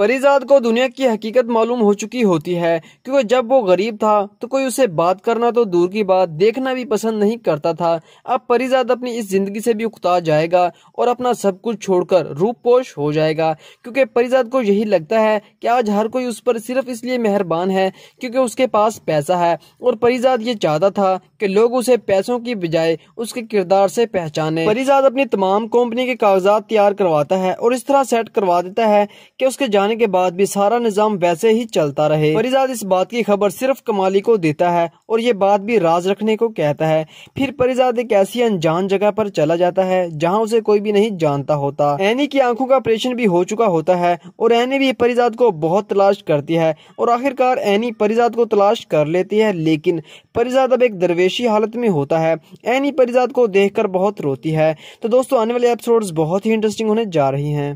परिजात को दुनिया की हकीकत मालूम हो चुकी होती है क्योंकि जब वो गरीब था तो कोई उसे बात करना तो दूर की बात देखना भी पसंद नहीं करता था अब परिजात अपनी इस जिंदगी से भी उकता जाएगा और अपना सब कुछ छोड़कर रूपपोश हो जाएगा क्योंकि परिजात को यही लगता है कि आज हर कोई उस पर सिर्फ इसलिए मेहरबान है क्योंकि उसके पास पैसा है और परिजात ये चाहता था कि लोग उसे पैसों की बजाय उसके किरदार से पहचाने परिजात अपनी तमाम कंपनी के कागजात तैयार करवाता है और इस तरह सेट करवा देता है कि उसके जाने जाने के बाद भी सारा निज़ाम वैसे ही चलता रहे परिजाद इस बात की खबर सिर्फ कमाली को देता है और ये बात भी राज रखने को कहता है फिर परिजाद एक ऐसी अनजान जगह पर चला जाता है जहाँ उसे कोई भी नहीं जानता होता एनी की आंखों का ऑपरेशन भी हो चुका होता है और एनी भी परिजाद को बहुत तलाश करती है और आखिरकार एनी परिजाद को तलाश कर लेती है लेकिन परिजाद अब एक दरवेशी हालत में होता है एनी परिजाद को देखकर बहुत रोती है तो दोस्तों आने वाले एपिसोड्स बहुत ही इंटरेस्टिंग होने जा रही हैं